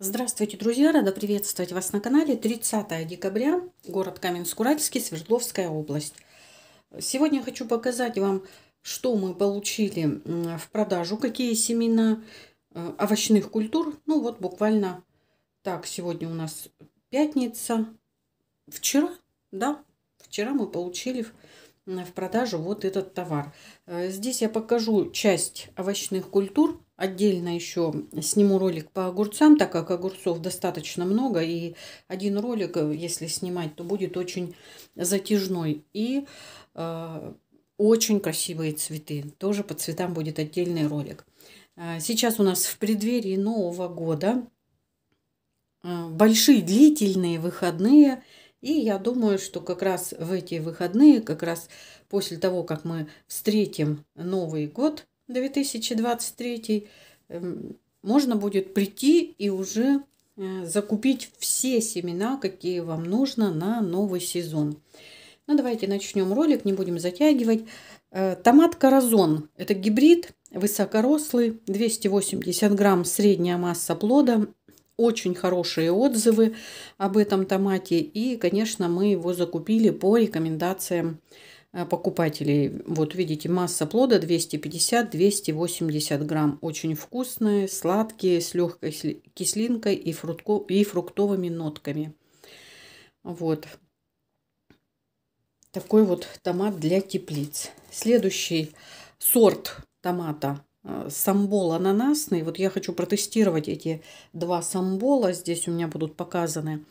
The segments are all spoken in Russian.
Здравствуйте, друзья! Рада приветствовать вас на канале. 30 декабря, город Каменск-Уральский, Свердловская область. Сегодня хочу показать вам, что мы получили в продажу, какие семена э, овощных культур. Ну вот буквально так, сегодня у нас пятница. Вчера, да, вчера мы получили в продажу вот этот товар. Э, здесь я покажу часть овощных культур, Отдельно еще сниму ролик по огурцам, так как огурцов достаточно много. И один ролик, э, если снимать, то будет очень затяжной. И э, очень красивые цветы. Тоже по цветам будет отдельный ролик. Э, сейчас у нас в преддверии Нового года э, большие длительные выходные. И я думаю, что как раз в эти выходные, как раз после того, как мы встретим Новый год, 2023 эм, можно будет прийти и уже э, закупить все семена, какие вам нужно на новый сезон. Ну, давайте начнем ролик, не будем затягивать. Э, томат Каразон – это гибрид, высокорослый, 280 грамм, средняя масса плода. Очень хорошие отзывы об этом томате. И, конечно, мы его закупили по рекомендациям Э, покупателей. Вот видите, масса плода 250-280 грамм. Очень вкусные, сладкие, с легкой кислинкой и, фрутко, и фруктовыми нотками. Вот. Такой вот томат для теплиц. Следующий сорт томата э, самбол ананасный. Вот я хочу протестировать эти два самбола. Здесь у меня будут показаны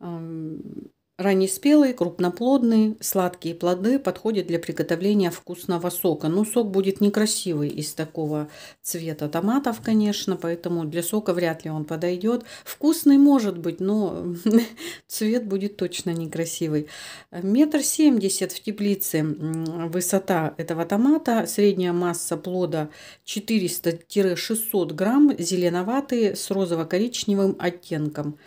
эм, Раннеспелые, крупноплодные, сладкие плоды подходят для приготовления вкусного сока. Но ну, сок будет некрасивый из такого цвета томатов, конечно, поэтому для сока вряд ли он подойдет. Вкусный может быть, но цвет будет точно некрасивый. Метр семьдесят в теплице высота этого томата. Средняя масса плода 400-600 грамм, зеленоватые с розово-коричневым оттенком.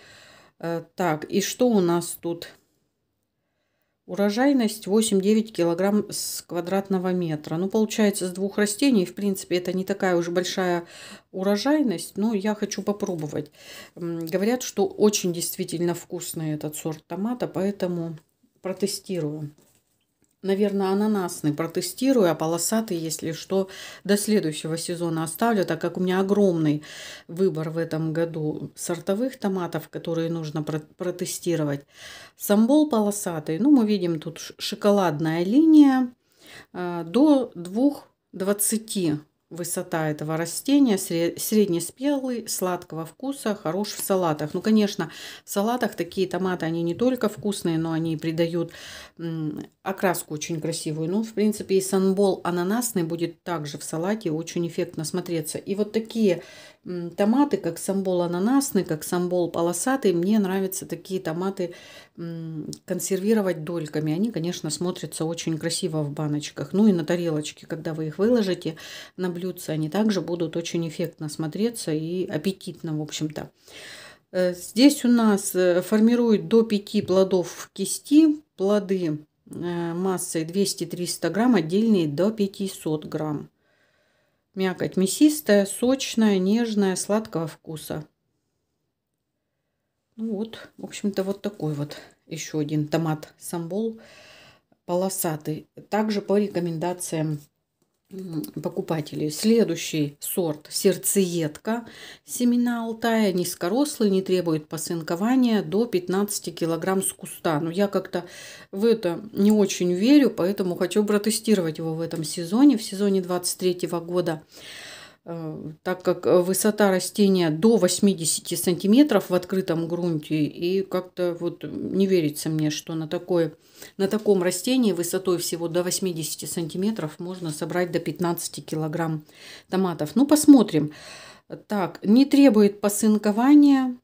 Э, так, и что у нас тут Урожайность 8-9 килограмм с квадратного метра. Ну, получается, с двух растений, в принципе, это не такая уж большая урожайность, но я хочу попробовать. Говорят, что очень действительно вкусный этот сорт томата, поэтому протестирую наверное, ананасный протестирую, а полосатый, если что, до следующего сезона оставлю, так как у меня огромный выбор в этом году сортовых томатов, которые нужно протестировать. Самбол полосатый, ну, мы видим тут шоколадная линия э, до 2,20 Высота этого растения среднеспелый, сладкого вкуса, хорош в салатах. Ну, конечно, в салатах такие томаты, они не только вкусные, но они придают окраску очень красивую. Ну, в принципе, и санбол ананасный будет также в салате очень эффектно смотреться. И вот такие томаты, как самбол ананасный, как самбол полосатый. Мне нравятся такие томаты консервировать дольками. Они, конечно, смотрятся очень красиво в баночках. Ну и на тарелочке, когда вы их выложите на блюдце, они также будут очень эффектно смотреться и аппетитно, в общем-то. Э, здесь у нас э, формирует до 5 плодов в кисти. Плоды э, массой 200-300 грамм, отдельные до 500 грамм. Мякоть мясистая, сочная, нежная, сладкого вкуса. Ну вот, в общем-то, вот такой вот еще один томат самбол полосатый. Также по рекомендациям покупателей. Следующий сорт сердцеедка. Семена Алтая низкорослые не требуют посынкования до 15 килограмм с куста. Но я как-то в это не очень верю, поэтому хочу протестировать его в этом сезоне, в сезоне 23 года. Э, так как э, высота растения до 80 сантиметров в открытом грунте, и как-то вот не верится мне, что на, такое, на таком растении высотой всего до 80 сантиметров можно собрать до 15 килограмм томатов. Ну, посмотрим. Так, не требует посынкования.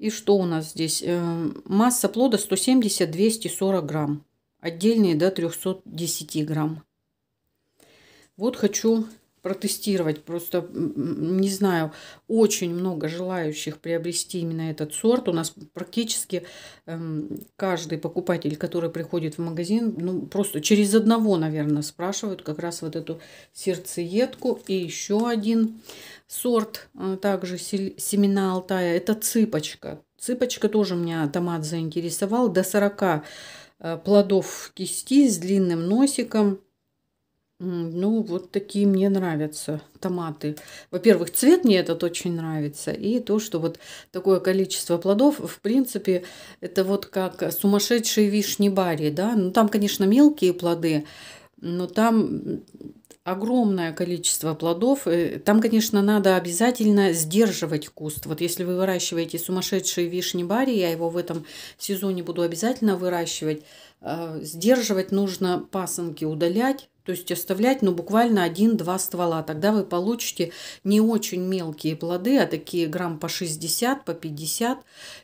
И что у нас здесь? Э, масса плода 170-240 грамм. Отдельные до 310 грамм. Вот хочу протестировать. Просто, не знаю, очень много желающих приобрести именно этот сорт. У нас практически эм, каждый покупатель, который приходит в магазин, ну, просто через одного, наверное, спрашивают как раз вот эту сердцеедку. И еще один сорт, э, также семена Алтая, это цыпочка. Цыпочка тоже меня томат заинтересовал. До 40 э, плодов кисти с длинным носиком – ну, вот такие мне нравятся томаты. Во-первых, цвет мне этот очень нравится. И то, что вот такое количество плодов, в принципе, это вот как сумасшедшие вишни барри, да. Ну, там, конечно, мелкие плоды, но там огромное количество плодов. Э, там, конечно, надо обязательно сдерживать куст. Вот если вы выращиваете сумасшедшие вишни барри, я его в этом сезоне буду обязательно выращивать, Э, сдерживать нужно пасынки, удалять, то есть оставлять ну, буквально 1-2 ствола. Тогда вы получите не очень мелкие плоды, а такие грамм по 60, по 50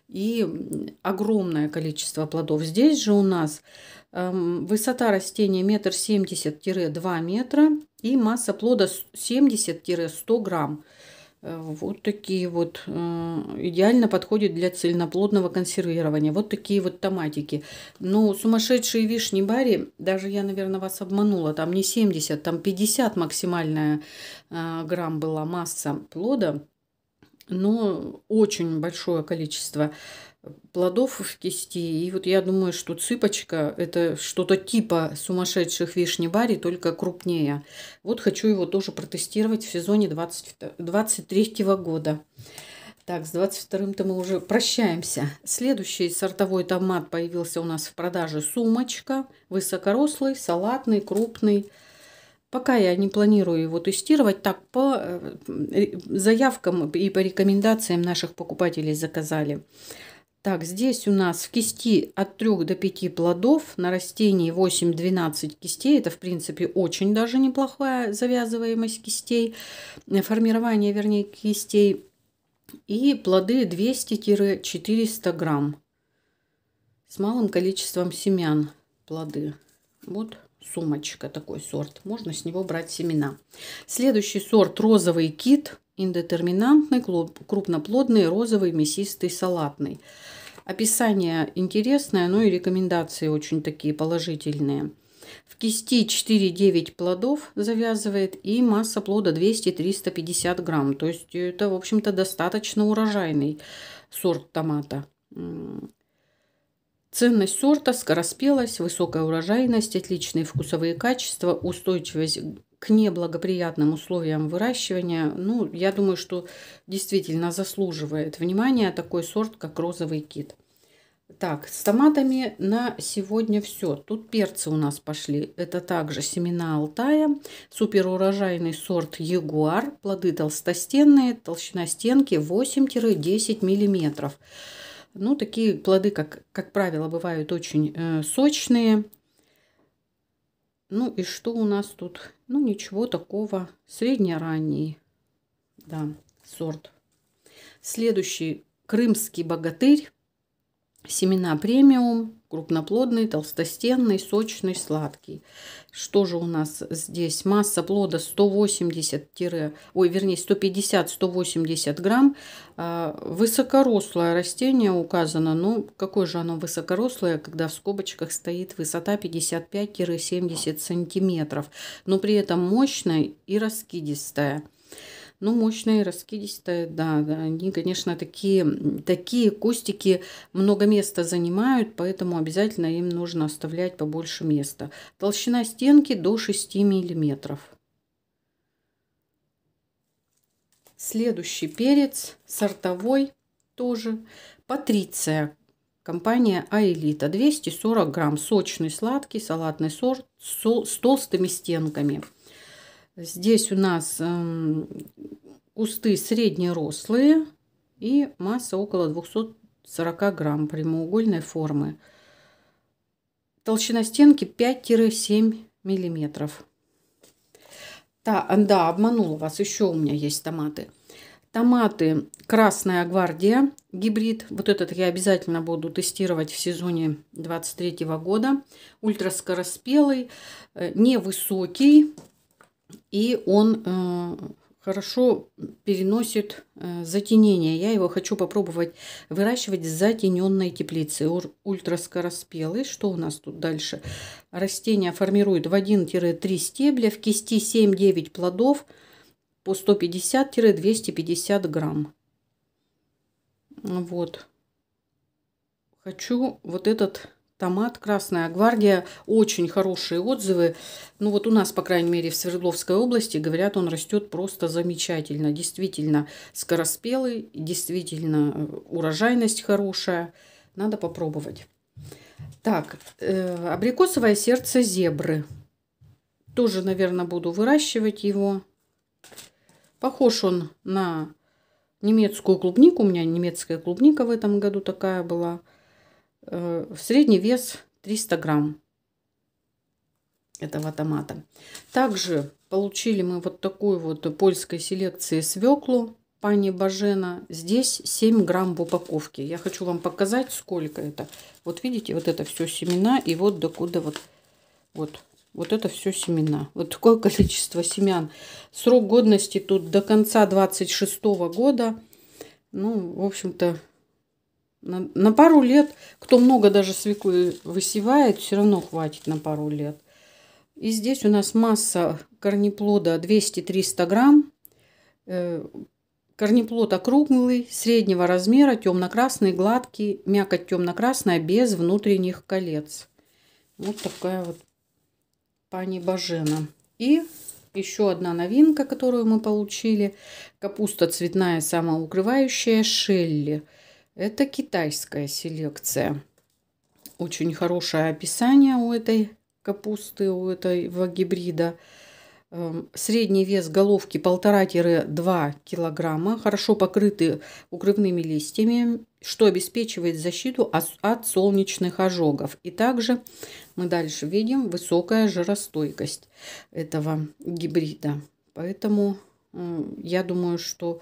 и огромное количество плодов. Здесь же у нас эм, высота растения 1,70-2 метра и масса плода 70-100 грамм. Э, вот такие вот. Э, идеально подходит для цельноплодного консервирования. Вот такие вот томатики. Но ну, сумасшедшие вишни бари, даже я, наверное, вас обманула. Там не 70, там 50 максимальная э, грамм была масса плода но очень большое количество плодов в кисти. И вот я думаю, что цыпочка – это что-то типа сумасшедших вишни-барри, только крупнее. Вот хочу его тоже протестировать в сезоне 20, 23 года. Так, с 22-м-то мы уже прощаемся. Следующий сортовой томат появился у нас в продаже. Сумочка, высокорослый, салатный, крупный – Пока я не планирую его тестировать, так по э, заявкам и по рекомендациям наших покупателей заказали. Так, здесь у нас в кисти от 3 до 5 плодов, на растении 8-12 кистей. Это, в принципе, очень даже неплохая завязываемость кистей, э, формирование, вернее, кистей. И плоды 200-400 грамм с малым количеством семян плоды. Вот сумочка такой сорт. Можно с него брать семена. Следующий сорт розовый кит. Индетерминантный, крупноплодный, розовый, мясистый, салатный. Описание интересное, ну и рекомендации очень такие положительные. В кисти 4-9 плодов завязывает и масса плода 200-350 грамм. То есть это, в общем-то, достаточно урожайный сорт томата. Ценность сорта, скороспелость, высокая урожайность, отличные вкусовые качества, устойчивость к неблагоприятным условиям выращивания. Ну, я думаю, что действительно заслуживает внимания такой сорт, как розовый кит. Так, с томатами на сегодня все. Тут перцы у нас пошли. Это также семена Алтая, суперурожайный сорт Ягуар, плоды толстостенные, толщина стенки 8-10 миллиметров. Ну, такие плоды, как, как правило, бывают очень э, сочные. Ну и что у нас тут? Ну, ничего такого. Среднеранний да, сорт. Следующий крымский богатырь. Семена премиум, крупноплодный, толстостенный, сочный, сладкий. Что же у нас здесь? Масса плода 180, ой, вернее 150-180 грамм. А, высокорослое растение указано. Ну, какое же оно высокорослое, когда в скобочках стоит высота 55-70 сантиметров. Но при этом мощное и раскидистое. Ну, мощные, раскидистые, да, да. Они, конечно, такие, такие кустики много места занимают, поэтому обязательно им нужно оставлять побольше места. Толщина стенки до 6 миллиметров. Следующий перец, сортовой тоже. Патриция, компания Аэлита. 240 грамм, сочный, сладкий, салатный сорт с толстыми стенками. Здесь у нас эм, кусты среднерослые и масса около 240 грамм прямоугольной формы. Толщина стенки 5-7 миллиметров. Да, да, обманула вас. Еще у меня есть томаты. Томаты «Красная гвардия» гибрид. Вот этот я обязательно буду тестировать в сезоне 23 -го года. Ультраскороспелый, э, невысокий, и он э, хорошо переносит э, затенение. Я его хочу попробовать выращивать в затененной теплице. Ультраскороспелый. Что у нас тут дальше? Растение формирует в 1-3 стебля, в кисти 7-9 плодов по 150-250 грамм. Вот. Хочу вот этот Томат, Красная Гвардия. Очень хорошие отзывы. Ну вот у нас, по крайней мере, в Свердловской области, говорят, он растет просто замечательно. Действительно скороспелый, действительно э, урожайность хорошая. Надо попробовать. Так, э, абрикосовое сердце зебры. Тоже, наверное, буду выращивать его. Похож он на немецкую клубнику. У меня немецкая клубника в этом году такая была. Э, средний вес 300 грамм этого томата. Также получили мы вот такую вот польской селекции свеклу пани Бажена. Здесь 7 грамм в упаковке. Я хочу вам показать, сколько это. Вот видите, вот это все семена. И вот докуда вот, вот, вот это все семена. Вот такое количество семян. Срок годности тут до конца 26 -го года. Ну, в общем-то, на, на пару лет, кто много даже свеклы э, высевает, все равно хватит на пару лет. И здесь у нас масса корнеплода 200-300 грамм. Э, корнеплод округлый, среднего размера, темно-красный, гладкий, мякоть темно-красная, без внутренних колец. Вот такая вот пани Бажена. И еще одна новинка, которую мы получили. Капуста цветная самоукрывающая Шелли. Это китайская селекция. Очень хорошее описание у этой капусты, у этого гибрида. Эм, средний вес головки 1,5-2 килограмма, хорошо покрыты укрывными листьями, что обеспечивает защиту от солнечных ожогов. И также мы дальше видим высокая жиростойкость этого гибрида. Поэтому я думаю, что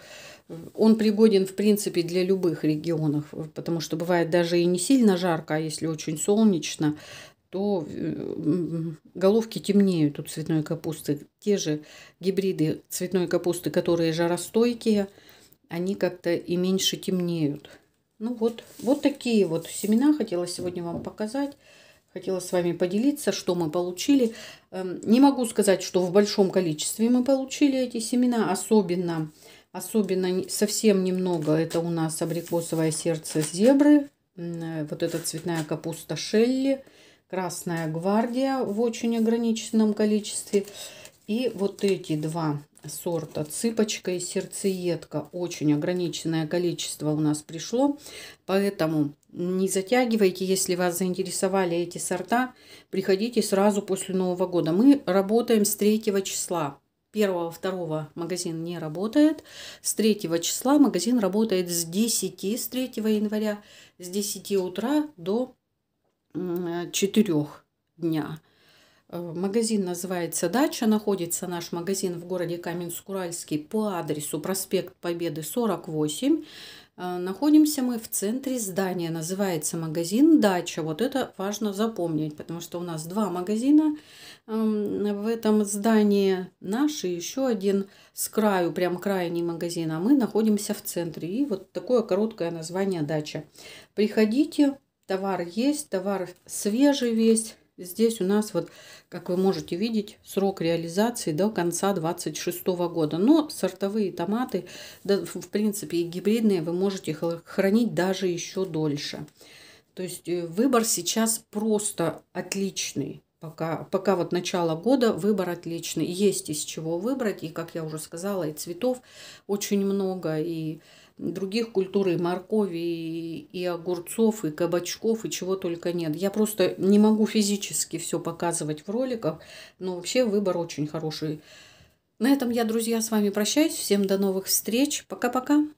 э, он пригоден, в принципе, для любых регионов, э, потому что бывает даже и не сильно жарко, а если очень солнечно, то э, головки темнеют у цветной капусты. Те же гибриды цветной капусты, которые жаростойкие, они как-то и меньше темнеют. Ну вот, вот такие вот семена хотела сегодня вам показать. Хотела с вами поделиться, что мы получили. Эм, не могу сказать, что в большом количестве мы получили эти семена, особенно, особенно совсем немного. Это у нас абрикосовое сердце зебры, э, вот эта цветная капуста Шелли, Красная гвардия в очень ограниченном количестве. И вот эти два сорта цыпочка и сердцеедка. Очень ограниченное количество у нас пришло. Поэтому не затягивайте, если вас заинтересовали эти сорта, приходите сразу после Нового года. Мы работаем с 3 числа. 1-2 магазин не работает. С 3 числа магазин работает с 10, с 3 января, с 10 утра до 4 дня. Э, магазин называется «Дача». Находится наш магазин в городе Каменск-Уральский по адресу проспект Победы 48. А, находимся мы в центре здания, называется магазин «Дача». Вот это важно запомнить, потому что у нас два магазина в этом здании. Наш и еще один с краю, прям крайний магазин, а мы находимся в центре. И вот такое короткое название «Дача». Приходите, товар есть, товар свежий весь, Здесь у нас, вот, как вы можете видеть, срок реализации до конца 2026 года. Но сортовые томаты, да, в принципе, и гибридные, вы можете хранить даже еще дольше. То есть э, выбор сейчас просто отличный. Пока, пока вот начало года выбор отличный. Есть из чего выбрать. И, как я уже сказала, и цветов очень много, и других культур, и моркови, и, огурцов, и кабачков, и чего только нет. Я просто не могу физически все показывать в роликах, но вообще выбор очень хороший. На этом я, друзья, с вами прощаюсь. Всем до новых встреч. Пока-пока.